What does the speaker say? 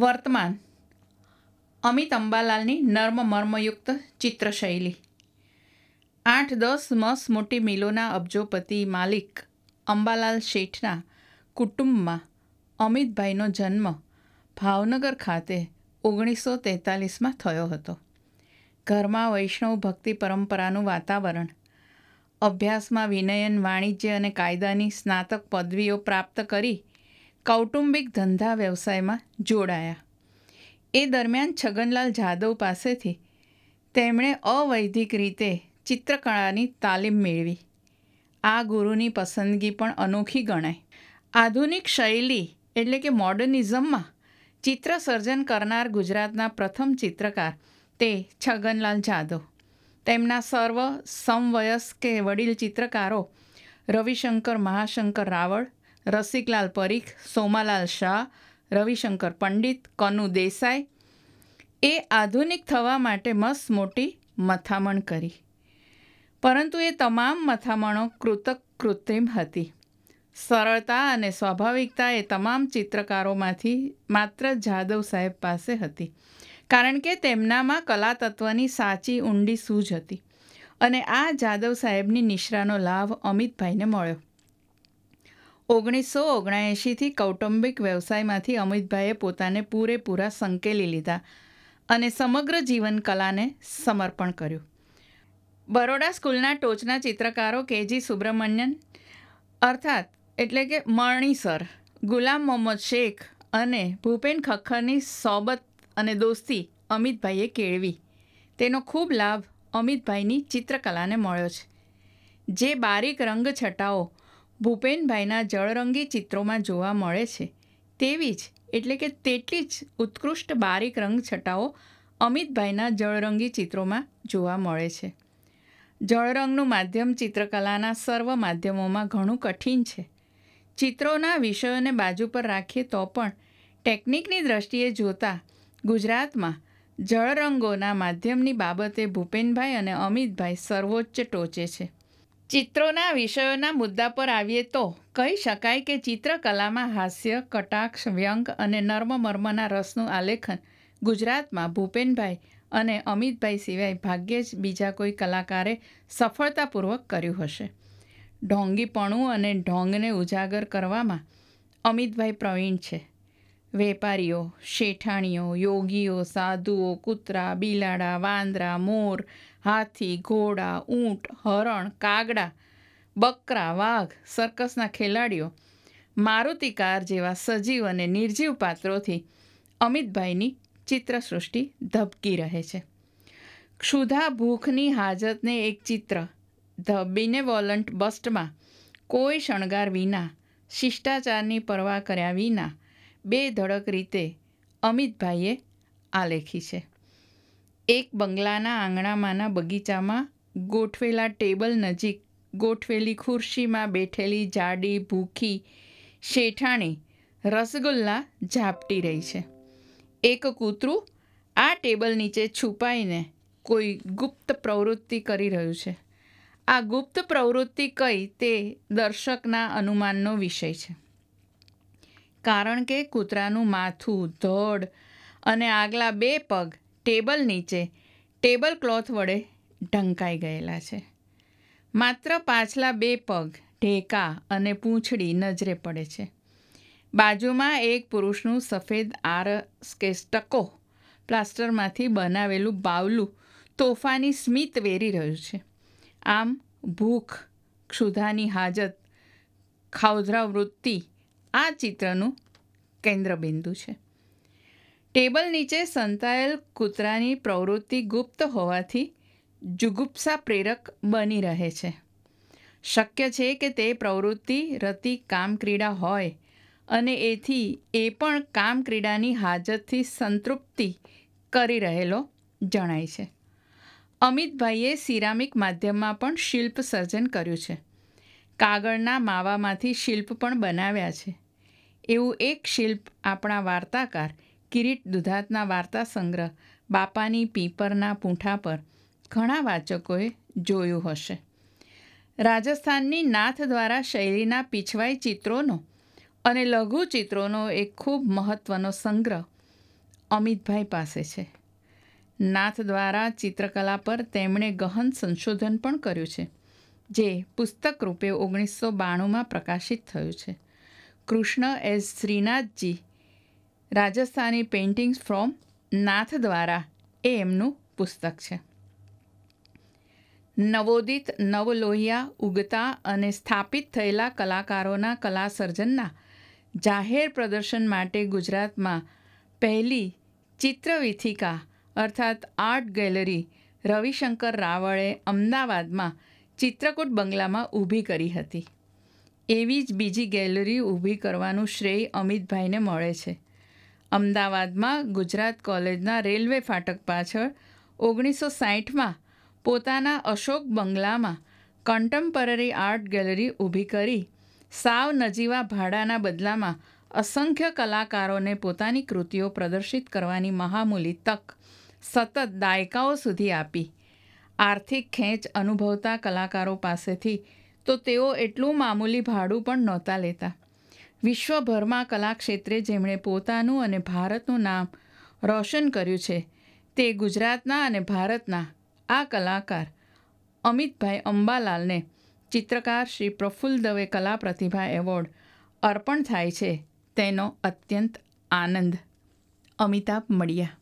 વર્તમાન અમિત અંબાલાલની નર્મ મર્મયુક્ત ચિત્રશૈલી આઠ દસ મસ મોટી મિલોના અબજોપતિ માલિક અંબાલાલ શેઠના કુટુંબમાં અમિતભાઈનો જન્મ ભાવનગર ખાતે ઓગણીસો તેતાલીસમાં થયો હતો ઘરમાં વૈષ્ણવ ભક્તિ પરંપરાનું વાતાવરણ અભ્યાસમાં વિનયન વાણિજ્ય અને કાયદાની સ્નાતક પદવીઓ પ્રાપ્ત કરી કૌટુંબિક ધંધા વ્યવસાયમાં જોડાયા એ દરમિયાન છગનલાલ જાદવ પાસેથી તેમણે અવૈધિક રીતે ચિત્રકળાની તાલીમ મેળવી આ ગુરુની પસંદગી પણ અનોખી ગણાય આધુનિક શૈલી એટલે કે મોડર્નિઝમમાં ચિત્ર સર્જન કરનાર ગુજરાતના પ્રથમ ચિત્રકાર તે છગનલાલ જાદવ તેમના સર્વ સમવયસ્ક કે વડીલ ચિત્રકારો રવિશંકર મહાશંકર રાવળ રસિકલાલ પરીખ સોમાલાલ શાહ રવિશંકર પંડિત કનુ દેસાઈ એ આધુનિક થવા માટે મસ્ત મોટી મથામણ કરી પરંતુ એ તમામ મથામણો કૃતક કૃત્રિમ હતી સરળતા અને સ્વાભાવિકતા એ તમામ ચિત્રકારોમાંથી માત્ર જાદવ સાહેબ પાસે હતી કારણ કે તેમનામાં કલા તત્વની સાચી ઊંડી સૂઝ હતી અને આ જાદવ સાહેબની નિશ્રાનો લાભ અમિતભાઈને મળ્યો ઓગણીસો ઓગણએંશીથી કૌટુંબિક વ્યવસાયમાંથી અમિતભાઈએ પોતાને પૂરેપૂરા સંકેલી લીધા અને સમગ્ર જીવન કલાને સમર્પણ કર્યું બરોડા સ્કૂલના ટોચના ચિત્રકારો કેજી સુબ્રમણ્યન અર્થાત એટલે કે મરણી સર ગુલામ મોહમ્મદ શેખ અને ભૂપેન ખખરની સોબત અને દોસ્તી અમિતભાઈએ કેળવી તેનો ખૂબ લાભ અમિતભાઈની ચિત્રકલાને મળ્યો છે જે બારીક રંગછટાઓ ભૂપેનભાઈના જળરંગી ચિત્રોમાં જોવા મળે છે તેવી જ એટલે કે તેટલી જ ઉત્કૃષ્ટ બારીક રંગ છટાઓ અમિતભાઈના જળરંગી ચિત્રોમાં જોવા મળે છે જળરંગનું માધ્યમ ચિત્રકલાના સર્વ માધ્યમોમાં ઘણું કઠિન છે ચિત્રોના વિષયોને બાજુ પર રાખીએ તો પણ ટેકનિકની દ્રષ્ટિએ જોતાં ગુજરાતમાં જળરંગોના માધ્યમની બાબતે ભૂપેનભાઈ અને અમિતભાઈ સર્વોચ્ચ ટોચે છે ચિત્રોના વિષયોના મુદ્દા પર આવીએ તો કહી શકાય કે ચિત્રકલામાં હાસ્ય કટાક્ષ વ્યંગ અને નર્મ મર્મના રસનું આલેખન ગુજરાતમાં ભૂપેનભાઈ અને અમિતભાઈ સિવાય ભાગ્યે જ બીજા કોઈ કલાકારે સફળતાપૂર્વક કર્યું હશે ઢોંગીપણું અને ઢોંગને ઉજાગર કરવામાં અમિતભાઈ પ્રવીણ છે વેપારીઓ શેઠાણીઓ યોગીઓ સાધુઓ કૂતરા બિલાડા વાંદરા મોર હાથી ઘોડા ઊંટ હરણ કાગડા બકરા વાઘ સર્કસના ખેલાડીઓ મારુતિ કાર જેવા સજીવ અને નિર્જીવ પાત્રોથી અમિતભાઈની ચિત્રસૃષ્ટિ ધબકી રહે છે ક્ષુધા ભૂખની હાજતને એક ચિત્ર ધ બિનેવોલન્ટ બસ્ટમાં કોઈ શણગાર વિના શિષ્ટાચારની પરવા કર્યા વિના બે ધડક રીતે અમિતભાઈએ આ લેખી છે એક બંગલાના આંગણામાંના બગીચામાં ગોઠવેલા ટેબલ નજીક ગોઠવેલી ખુરશીમાં બેઠેલી જાડી ભૂખી શેઠાણી રસગુલ્લા ઝાપટી રહી છે એક કૂતરું આ ટેબલ નીચે છુપાઈને કોઈ ગુપ્ત પ્રવૃત્તિ કરી રહ્યું છે આ ગુપ્ત પ્રવૃત્તિ કઈ તે દર્શકના અનુમાનનો વિષય છે કારણ કે કૂતરાનું માથું ધડ અને આગલા બે પગ ટેબલ નીચે ટેબલ ક્લોથ વડે ઢંકાઈ ગયેલા છે માત્ર પાછલા બે પગ ઢેકા અને પૂંછડી નજરે પડે છે બાજુમાં એક પુરુષનું સફેદ આર કે સ્ટકો પ્લાસ્ટરમાંથી બનાવેલું બાવલું તોફાની સ્મિત વેરી રહ્યું છે આમ ભૂખ ક્ષુધાની હાજત ખાઉધરા વૃત્તિ આ ચિત્રનું કેન્દ્રબિંદુ છે ટેબલ નીચે સંતાયેલ કૂતરાની પ્રવૃત્તિ ગુપ્ત હોવાથી જુગુપ્સા પ્રેરક બની રહે છે શક્ય છે કે તે પ્રવૃત્તિ રતિ કામક્રીડા હોય અને એથી એ પણ કામક્રીડાની હાજતથી સંતૃપ્તિ કરી રહેલો જણાય છે અમિતભાઈએ સિરામિક માધ્યમમાં પણ શિલ્પ સર્જન કર્યું છે કાગળના માવામાંથી શિલ્પ પણ બનાવ્યા છે એવું એક શિલ્પ આપણા વાર્તાકાર કિરીટ દુધાતના વાર્તા સંગ્રહ બાપાની પીપરના પૂંઠા પર ઘણા વાચકોએ જોયું હશે રાજસ્થાનની નાથ દ્વારા શૈલીના પીછવાઈ ચિત્રોનો અને લઘુ ચિત્રોનો એક ખૂબ મહત્ત્વનો સંગ્રહ અમિતભાઈ પાસે છે નાથ દ્વારા ચિત્રકલા પર તેમણે ગહન સંશોધન પણ કર્યું છે જે પુસ્તક રૂપે ઓગણીસો બાણુંમાં પ્રકાશિત થયું છે Krishna as Shrinathji Rajasthani paintings from Nathdwara એ એમનું પુસ્તક છે નવોદિત નવલોહિયા ઉગતા અને સ્થાપિત થયેલા કલાકારોના કલા સર્જનના જાહેર પ્રદર્શન માટે ગુજરાતમાં પહેલી ચિત્રવિથિકા અર્થાત આર્ટ ગેલેરી રવિશંકર રાવળે અમદાવાદમાં ચિત્રકૂટ બંગલામાં ઊભી કરી હતી એવી જ બીજી ગેલેરી ઊભી કરવાનું શ્રેય અમિતભાઈને મળે છે અમદાવાદમાં ગુજરાત કોલેજના રેલવે ફાટક પાછળ ઓગણીસો સાહીઠમાં પોતાના અશોક બંગલામાં કન્ટેમ્પરરી આર્ટ ગેલેરી ઊભી કરી સાવ નજીવા ભાડાના બદલામાં અસંખ્ય કલાકારોને પોતાની કૃતિઓ પ્રદર્શિત કરવાની મહામૂલી તક સતત દાયકાઓ સુધી આપી આર્થિક ખેંચ અનુભવતા કલાકારો પાસેથી તો તેઓ એટલું મામૂલી ભાડું પણ નહોતા લેતા વિશ્વભરમાં કલા ક્ષેત્રે જેમણે પોતાનું અને ભારતનું નામ રોશન કર્યું છે તે ગુજરાતના અને ભારતના આ કલાકાર અમિતભાઈ અંબાલાલને ચિત્રકાર શ્રી પ્રફુલ્લ દવે કલા પ્રતિભા એવોર્ડ અર્પણ થાય છે તેનો અત્યંત આનંદ અમિતાભ મળ્યા